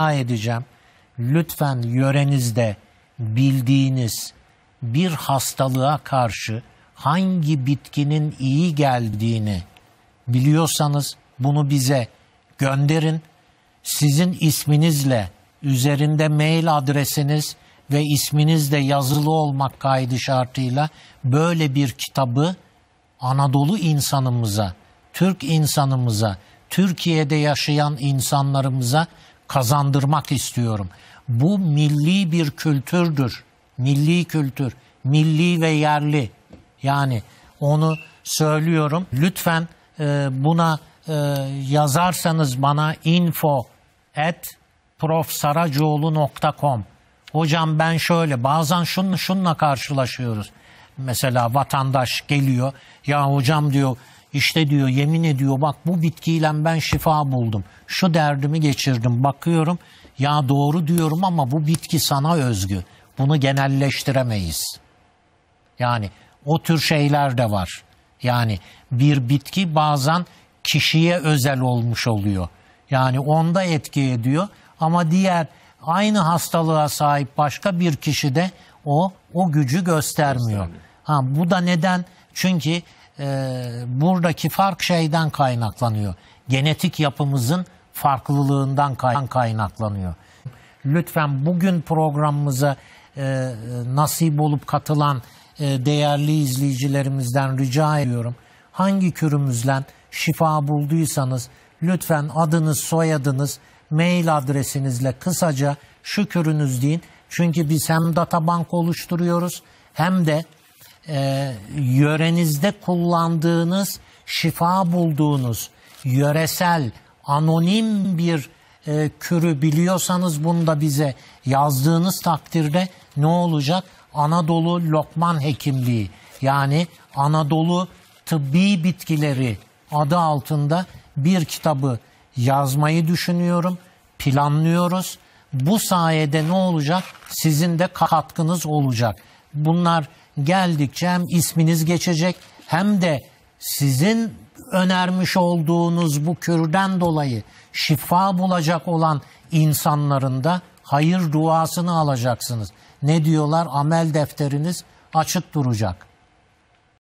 rica edeceğim. Lütfen yörenizde bildiğiniz bir hastalığa karşı hangi bitkinin iyi geldiğini biliyorsanız bunu bize gönderin. Sizin isminizle üzerinde mail adresiniz ve isminiz de yazılı olmak kaydı şartıyla böyle bir kitabı Anadolu insanımıza, Türk insanımıza, Türkiye'de yaşayan insanlarımıza kazandırmak istiyorum. Bu milli bir kültürdür. Milli kültür, milli ve yerli. Yani onu söylüyorum. Lütfen e, buna e, yazarsanız bana info at profsaracoğlu.com Hocam ben şöyle bazen şunla, şunla karşılaşıyoruz. Mesela vatandaş geliyor ya hocam diyor işte diyor yemin ediyor bak bu bitkiyle ben şifa buldum. Şu derdimi geçirdim bakıyorum. Ya doğru diyorum ama bu bitki sana özgü. Bunu genelleştiremeyiz. Yani o tür şeyler de var. Yani bir bitki bazen kişiye özel olmuş oluyor. Yani onda etki ediyor ama diğer aynı hastalığa sahip başka bir kişi de o o gücü göstermiyor. göstermiyor. Ha bu da neden? Çünkü e, buradaki fark şeyden kaynaklanıyor. Genetik yapımızın farklılığından kaynaklanıyor. Lütfen bugün programımıza e, nasip olup katılan e, değerli izleyicilerimizden rica ediyorum. Hangi kürümüzle şifa bulduysanız lütfen adınız, soyadınız, mail adresinizle kısaca şu kürünüz deyin. Çünkü biz hem databank oluşturuyoruz hem de e, yörenizde kullandığınız, şifa bulduğunuz yöresel, anonim bir e, kürü biliyorsanız bunu da bize yazdığınız takdirde ne olacak? Anadolu Lokman Hekimliği yani Anadolu Tıbbi Bitkileri adı altında bir kitabı yazmayı düşünüyorum, planlıyoruz. Bu sayede ne olacak? Sizin de katkınız olacak. Bunlar geldikçe hem isminiz geçecek hem de sizin önermiş olduğunuz bu kürden dolayı şifa bulacak olan insanların da hayır duasını alacaksınız. Ne diyorlar? Amel defteriniz açık duracak.